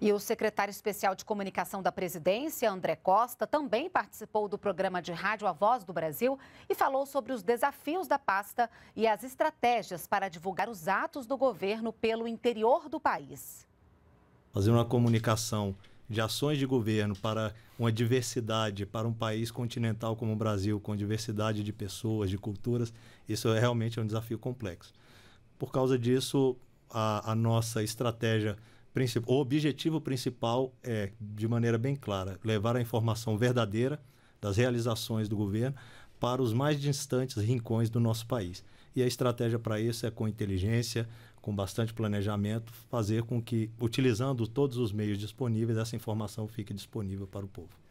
E o secretário especial de comunicação da presidência, André Costa, também participou do programa de rádio A Voz do Brasil e falou sobre os desafios da pasta e as estratégias para divulgar os atos do governo pelo interior do país. Fazer uma comunicação de ações de governo para uma diversidade, para um país continental como o Brasil, com diversidade de pessoas, de culturas, isso é realmente um desafio complexo. Por causa disso, a, a nossa estratégia o objetivo principal é, de maneira bem clara, levar a informação verdadeira das realizações do governo para os mais distantes rincões do nosso país. E a estratégia para isso é com inteligência, com bastante planejamento, fazer com que, utilizando todos os meios disponíveis, essa informação fique disponível para o povo.